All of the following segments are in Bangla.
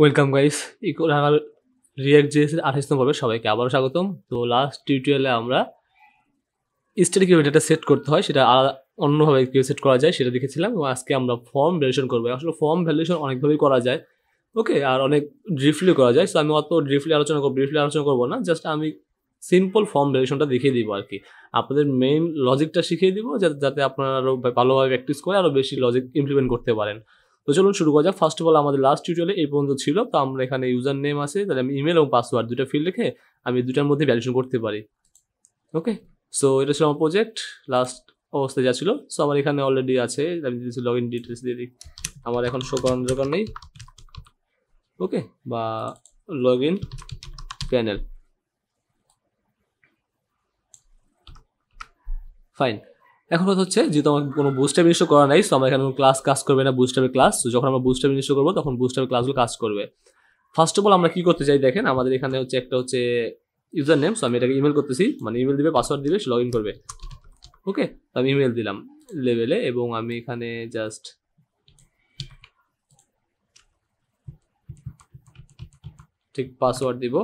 ওয়েলকাম গাইস ইকোরাঙ্গাল রিয়াক্ট জিএসের আঠাশতম পর্বে সবাইকে আবারও স্বাগতম তো লাস্ট টিউটোরিয়ালে আমরা স্টাডি কীভাবে ডেটা সেট করতে হয় সেটা অন্যভাবে কীভাবে সেট করা যায় সেটা দেখেছিলাম এবং আজকে আমরা ফর্ম ভ্যালুয়েশন করবো আসলে ফর্ম ভ্যালুয়েশন অনেকভাবেই করা যায় ওকে আর অনেক ব্রিফলি করা যায় সো আমি অত ব্রিফলি আলোচনা করবো ব্রিফলি আলোচনা করবো না জাস্ট আমি সিম্পল ফর্ম ভ্যালুয়েশনটা দেখিয়ে দিব আর কি আপনাদের মেইন লজিকটা শিখিয়ে দিব যাতে যাতে আপনারা আরও ভালোভাবে প্র্যাকটিস করে আরও বেশি লজিক ইমপ্লিমেন্ট করতে পারেন তো চলুন শুরু করা যাক ফার্স্ট অফ অল আমাদের লাস্ট টিউটোরিয়ালে এই পর্যন্ত ছিল তো আমরা এখানে ইউজার নেম আছে তাহলে আমি ইমেল এবং পাসওয়ার্ড দুটো ফিল্ড রেখে আমি দুটার মধ্যে ভ্যালিডেশন করতে পারি ওকে সো এটা ছিল আমার প্রজেক্ট লাস্ট অবস্থায় যা ছিল সো আমার এখানে অলরেডি আছে আমি দিয়েছি লগ ইন ডিটেলস দিয়ে দিই আমার এখন শো করানোর দরকার নেই ওকে বা লগ ইন প্যানেল ফাইন এখন কথা হচ্ছে যেহেতু আমার কোনো বুস্টার ইনস্টল করা নাই সো আমার এখানে কোনো ক্লাস কাজ করবে না বুস্টারের ক্লাস তো যখন আমরা বুস্টার ইনস্টল করবো তখন বুস্টার ক্লাসগুলো কাজ করবে ফার্স্ট অফ অল আমরা কী করতে চাই দেখেন আমাদের এখানে হচ্ছে একটা হচ্ছে ইউজার নেম সো আমি এটাকে ইমেল করতেছি মানে ইমেল দিবে পাসওয়ার্ড দিবে সে লগ ইন করবে ওকে তো আমি ইমেল দিলাম লেভেলে এবং আমি এখানে জাস্ট ঠিক পাসওয়ার্ড দিব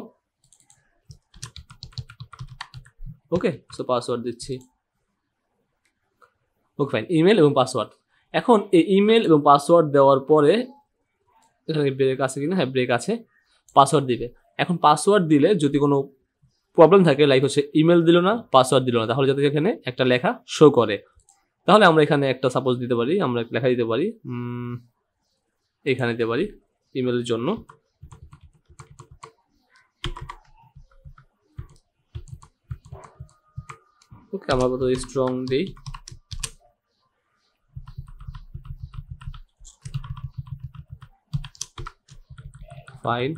ওকে সো পাসওয়ার্ড দিচ্ছি ওকে ফাইন ইমেল এবং পাসওয়ার্ড এখন এই ইমেল এবং পাসওয়ার্ড দেওয়ার পরে এখানে ব্রেক আছে কিনা হ্যাঁ ব্রেক আছে পাসওয়ার্ড দিবে এখন পাসওয়ার্ড দিলে যদি কোনো প্রবলেম থাকে লাইক হচ্ছে ইমেল দিল না পাসওয়ার্ড দিল না তাহলে যাতে এখানে একটা লেখা শো করে তাহলে আমরা এখানে একটা সাপোজ দিতে পারি আমরা লেখা দিতে পারি এখানে দিতে পারি ইমেলের জন্য ওকে আমার কত স্ট্রং দিই file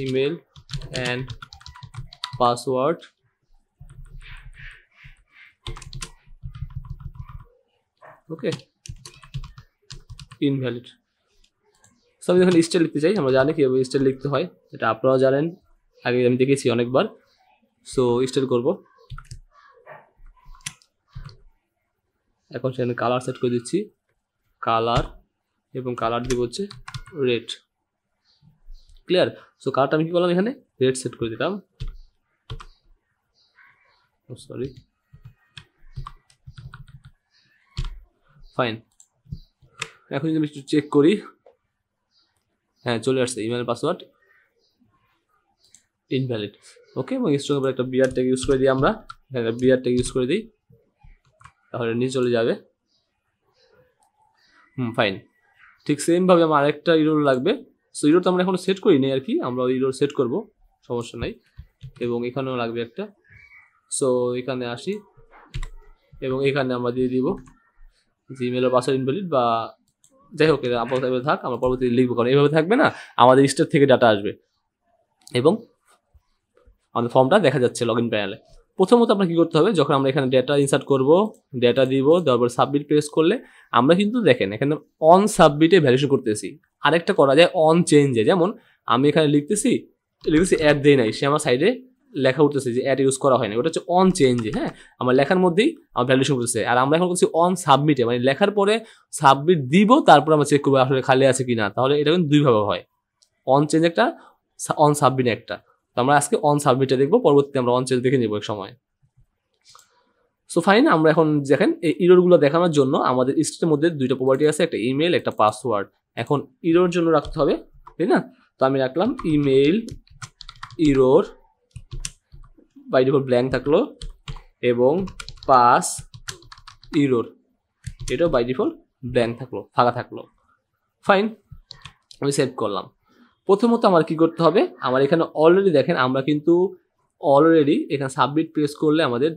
email and password okay invalid so আমি যখন স্টেট লিখতে চাই আমরা জানি কীভাবে স্টাইল লিখতে হয় এটা আপনারাও জানেন আগে আমি দেখেছি অনেকবার সো স্টাইল করব এখন সেখানে কালার সেট করে দিচ্ছি কালার এবং কালার দিব হচ্ছে রেড ক্লিয়ার সো কার্ড আমি কি করলাম এখানে রেড সেট করে দিলাম সরি oh, ফাইন এখন যদি আমি একটু চেক করি হ্যাঁ চলে আসছে ইমেল পাসওয়ার্ড ইনভ্যালিড ওকে এবং স্ট্রং একটা বিয়ার ট্যাগ ইউজ করে দিই আমরা একটা বিয়ার ট্যাগ ইউজ করে দিই তাহলে নিয়ে চলে যাবে হুম ফাইন ঠিক সেমভাবে আমার আরেকটা ইরোর লাগবে সো ইরোর তো আমরা এখন সেট করিনি আর কি আমরা ওই ইরোর সেট করব সমস্যা নাই এবং এখানেও লাগবে একটা সো এখানে আসি এবং এখানে আমরা দিয়ে দিব জিমেলের পাসওয়ার্ড ইনভ্যালিড বা যাই হোক এটা আপাতত এভাবে থাক আমরা পরবর্তী লিখবো কারণ এইভাবে থাকবে না আমাদের স্টার থেকে ডাটা আসবে এবং আমাদের ফর্মটা দেখা যাচ্ছে লগ ইন প্যানেলে প্রথমত আমরা কী করতে হবে যখন আমরা এখানে ডেটা ইনসার্ট করব ডেটা দিব দেওয়ার সাবমিট প্রেস করলে আমরা কিন্তু দেখেন এখানে অন সাবমিটে ভ্যালুশন করতেছি আরেকটা করা যায় অন চেঞ্জে যেমন আমি এখানে লিখতেছি লিখতেছি অ্যাড দেই নাই সে আমার সাইডে লেখা উঠতেছে যে অ্যাড ইউজ করা হয়নি ওটা হচ্ছে অন চেঞ্জে হ্যাঁ আমার লেখার মধ্যেই আমার ভ্যালুশন করতেছে আর আমরা এখন করছি অন সাবমিটে মানে লেখার পরে সাবমিট দিব তারপর আমরা চেক করবো আসলে খালি আছে কি না তাহলে এটা কিন্তু দুইভাবে হয় অন চেঞ্জ একটা অন সাবমিট একটা তো আমরা আজকে অন সাবমিটে দেখবো পরবর্তীতে আমরা অন চেঞ্জ দেখে নেবো এক সময় সো ফাইন আমরা এখন দেখেন এই ইরোরগুলো দেখানোর জন্য আমাদের স্টেটের মধ্যে দুইটা প্রপার্টি আছে একটা ইমেল একটা পাসওয়ার্ড এখন ইরোর জন্য রাখতে হবে তাই না তো আমি রাখলাম email error by default blank থাকলো এবং পাস ইরোর এটাও বাই ডিফল্ট ব্ল্যাঙ্ক থাকলো ফাঁকা থাকলো ফাইন আমি সেভ করলাম প্রথমত আমার কি করতে হবে আমার এখানে অলরেডি দেখেন আমরা কিন্তু অলরেডি এখানে সাবমিট প্রেস করলে আমাদের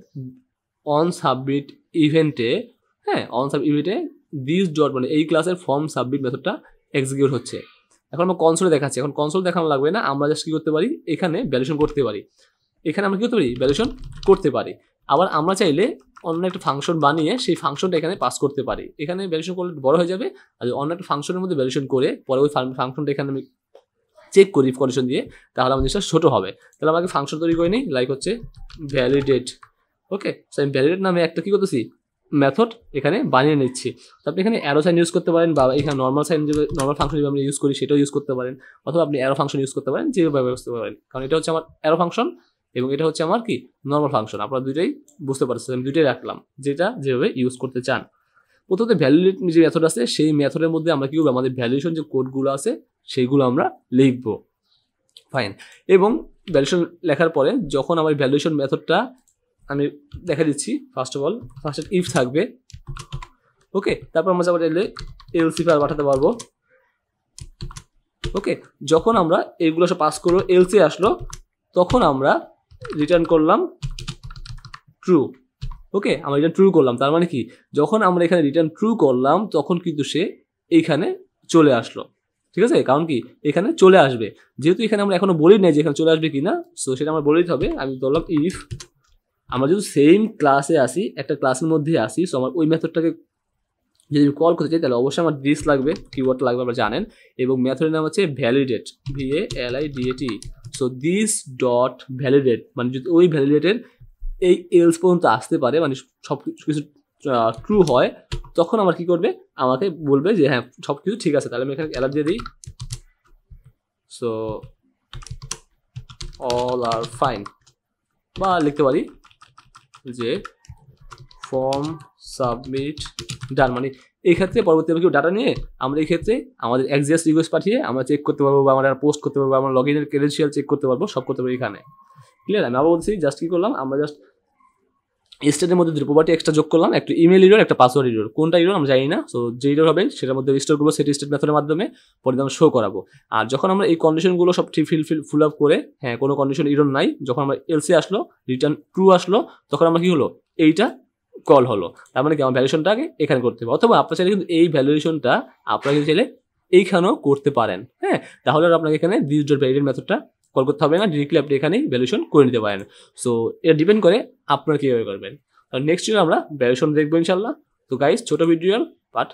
অন সাবমিট ইভেন্টে হ্যাঁ অন সাব ইভেন্টে দিস ডট মানে এই ক্লাসের ফর্ম সাবমিট মেথডটা এক্সিকিউট হচ্ছে এখন আমরা কনসোলে দেখাচ্ছি এখন কনসোল দেখানো লাগবে না আমরা জাস্ট কী করতে পারি এখানে ভ্যালুশন করতে পারি এখানে আমরা কী করতে পারি ভ্যালুশন করতে পারি আবার আমরা চাইলে অন্য একটা ফাংশন বানিয়ে সেই ফাংশনটা এখানে পাস করতে পারি এখানে ভ্যালুশন করলে বড় হয়ে যাবে আর অন্য একটা ফাংশনের মধ্যে ভ্যালুশন করে পরে ওই ফাংশনটা এখানে আমি চেক করি কন্ডিশন দিয়ে তাহলে আমার জিনিসটা ছোটো হবে তাহলে আমাকে ফাংশন তৈরি করে নিই লাইক হচ্ছে ভ্যালিডেট ওকে সো আমি ভ্যালিডেট নামে একটা কী করতেছি মেথড এখানে বানিয়ে নিচ্ছি আপনি এখানে অ্যারো সাইন ইউজ করতে পারেন বা এখানে নর্মাল সাইন যে নর্মাল ফাংশন যেভাবে আমরা ইউজ করি সেটাও ইউজ করতে পারেন অথবা আপনি অ্যারো ফাংশন ইউজ করতে পারেন যেভাবে করতে পারেন কারণ এটা হচ্ছে আমার অ্যারো ফাংশন এবং এটা হচ্ছে আমার কি নর্মাল ফাংশন আপনারা দুইটাই বুঝতে পারছেন আমি দুইটাই রাখলাম যেটা যেভাবে ইউজ করতে চান প্রথমে ভ্যালিডেট যে মেথড আছে সেই মেথডের মধ্যে আমরা কী করবো আমাদের ভ্যালুয়েশন যে কোডগুলো আছে সেইগুলো আমরা লিখব ফাইন এবং ভ্যালুয়েশন লেখার পরে যখন আমার ভ্যালুয়েশন মেথডটা আমি দেখা দিচ্ছি first of all first if থাকবে ওকে তারপর আমরা যাবার এলে সি আর পাঠাতে পারবো ওকে যখন আমরা এইগুলো সব পাস এল এলসি আসলো তখন আমরা রিটার্ন করলাম ট্রু ওকে আমরা রিটার্ন ট্রু করলাম তার মানে কি যখন আমরা এখানে রিটার্ন ট্রু করলাম তখন কিন্তু সে এইখানে চলে আসলো ঠিক আছে কারণ কি এখানে চলে আসবে যেহেতু এখানে আমরা এখনো বলি নাই যে এখানে চলে আসবে কি না সো সেটা আমরা বলে দিতে হবে আমি ধরলাম ইফ আমরা যদি সেম ক্লাসে আসি একটা ক্লাসের মধ্যে আসি সো আমার ওই মেথডটাকে যদি আমি কল করতে চাই তাহলে অবশ্যই আমার ডিস লাগবে কিওয়ার্ড লাগবে আপনারা জানেন এবং মেথডের নাম হচ্ছে validate V A L I D A T so this dot validate মানে যদি ওই ভ্যালিডেটের এই এলস পর্যন্ত আসতে পারে মানে সব কিছু ট্রু হয় তখন আমার কি করবে আমাকে বলবে যে হ্যাঁ সব কিছু ঠিক আছে তাহলে আমি এখানে অ্যালার্ট দিয়ে দিই সো অল আর ফাইন বা লিখতে পারি যে ফর্ম সাবমিট ডান মানে এই ক্ষেত্রে পরবর্তী কেউ ডাটা নিয়ে আমরা এই ক্ষেত্রে আমাদের এক্সিয়াস রিকোয়েস্ট পাঠিয়ে আমরা চেক করতে পারবো বা আমরা পোস্ট করতে পারবো আমরা লগ ইনের ক্রেডেন্সিয়াল চেক করতে পারবো সব করতে পারবো এখানে ক্লিয়ার আমি আবার বলছি জাস্ট কী করলাম আমরা জাস্ট স্টেটের মধ্যে দুটো প্রপার্টি এক্সট্রা যোগ করলাম একটা ইমেল ইরোর একটা পাসওয়ার্ড ইরোর কোনটা ইরোর আমরা জানি না সো যে ইরোর হবে সেটার মধ্যে স্টোর করবো সেটি স্টেট মেথডের মাধ্যমে আমরা শো করাবো আর যখন আমরা এই কন্ডিশনগুলো সব ঠিক ফিল ফিল ফুল আপ করে হ্যাঁ কোনো কন্ডিশন ইরোর নাই যখন আমরা এলসি আসলো রিটার্ন ট্রু আসলো তখন আমরা কী হলো এইটা কল হলো তার মানে কি আমার ভ্যালুয়েশনটাকে এখানে করতে হবে অথবা আপনার চাইলে কিন্তু এই ভ্যালুয়েশনটা আপনাকে চাইলে এইখানেও করতে পারেন হ্যাঁ তাহলে আপনাকে এখানে দিস ডট ভ্যালিডেট মেথডটা কল করতে হবে না ডিরেক্টলি আপনি এখানেই ভ্যালুয়েশন করে নিতে পারেন সো এটা ডিপেন্ড করে আপনারা কীভাবে করবেন আর নেক্সট ইয়ার আমরা ভ্যালুয়েশন দেখবো ইনশাল্লাহ তো গাইজ ছোটো ভিডিও পাঠ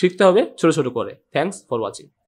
শিখতে হবে ছোটো ছোটো করে থ্যাংকস ফর ওয়াচিং